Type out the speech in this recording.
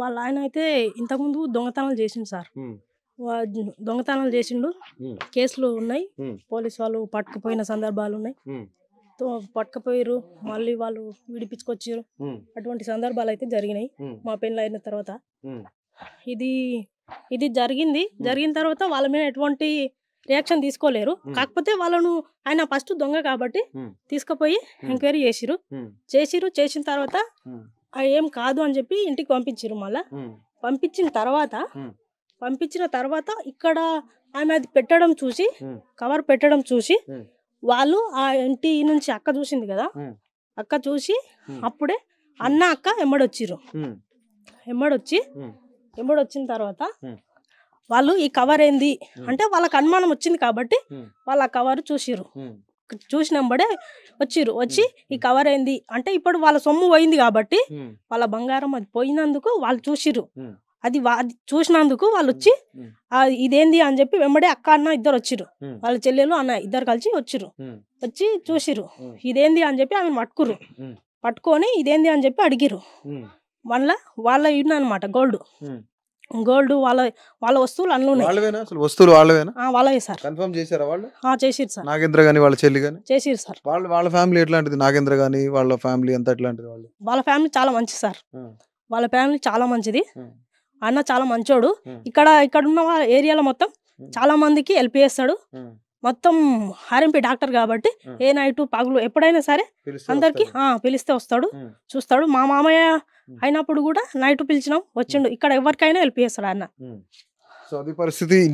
వాళ్ళ ఆయన అయితే ఇంతకుముందు దొంగతనాలు చేసిండు సార్ దొంగతనాలు చేసిండు కేసులు ఉన్నాయి పోలీస్ వాళ్ళు పట్టుకుపోయిన సందర్భాలు ఉన్నాయి పట్టుకుపోయారు మళ్ళీ వాళ్ళు విడిపించుకొచ్చారు అటువంటి సందర్భాలు అయితే జరిగినాయి మా పెళ్ళి అయిన తర్వాత ఇది ఇది జరిగింది జరిగిన తర్వాత వాళ్ళ మీద ఎటువంటి రియాక్షన్ తీసుకోలేరు కాకపోతే వాళ్ళను ఆయన ఫస్ట్ దొంగ కాబట్టి తీసుకుపోయి ఎంక్వైరీ చేసిరు చేసిరు చేసిన తర్వాత ఏం కాదు అని చెప్పి ఇంటికి పంపించారు మళ్ళా పంపించిన తర్వాత పంపించిన తర్వాత ఇక్కడ ఆమె అది పెట్టడం చూసి కవర్ పెట్టడం చూసి వాళ్ళు ఆ ఇంటి నుంచి అక్క చూసింది కదా అక్క చూసి అప్పుడే అన్న అక్క ఎమ్మడొచ్చిర్రు ఎమ్మడొచ్చి ఎమ్మడొచ్చిన తర్వాత వాళ్ళు ఈ కవర్ ఏంది అంటే వాళ్ళకి అనుమానం వచ్చింది కాబట్టి వాళ్ళు ఆ కవర్ చూసిర్రు చూసినంబడే వచ్చిర్రు వచ్చి ఈ కవర్ అయింది అంటే ఇప్పుడు వాళ్ళ సొమ్ము పోయింది కాబట్టి వాళ్ళ బంగారం అది పోయినందుకు వాళ్ళు చూసిర్రు అది అది చూసినందుకు వాళ్ళు వచ్చి ఇదేంది అని చెప్పి వెంబడే అక్క అన్న ఇద్దరు వచ్చిర్రు వాళ్ళ చెల్లెలు అన్న ఇద్దరు కలిసి వచ్చిర్రు వచ్చి చూసిర్రు ఇదేంది అని చెప్పి ఆమెను పట్టుకురు పట్టుకొని ఇదేంది అని చెప్పి అడిగిర్రు మళ్ళా వాళ్ళ ఇన్నమాట గోల్డ్ గోల్డ్ వాళ్ళ వాళ్ళ వస్తువులు అన్ని ఉన్నాయి వస్తువులు వాళ్ళవేనా వాళ్ళవే సార్ కన్ఫర్మ్ చేశారా వాళ్ళు చేసిరు సార్ నాగేంద్ర గాని వాళ్ళ చెల్లి గాని చేసిరు సార్ వాళ్ళ వాళ్ళ ఫ్యామిలీ ఎట్లాంటిది నాగేంద్ర గాని వాళ్ళ ఫ్యామిలీ అంత ఎట్లాంటిది వాళ్ళు వాళ్ళ ఫ్యామిలీ చాలా మంచి సార్ వాళ్ళ ఫ్యామిలీ చాలా మంచిది అన్న చాలా మంచోడు ఇక్కడ ఇక్కడ ఉన్న ఏరియాలో మొత్తం చాలా మందికి హెల్ప్ చేస్తాడు మొత్తం ఆర్ఎంపీ డాక్టర్ కాబట్టి ఏ నైట్ పగులు ఎప్పుడైనా సరే అందరికి పిలిస్తే వస్తాడు చూస్తాడు మా మామయ్య అయినప్పుడు కూడా నైట్ పిలిచినాం వచ్చిండు ఇక్కడ ఎవరికైనా హెల్ప్ చేస్తాడు అన్న పరిస్థితి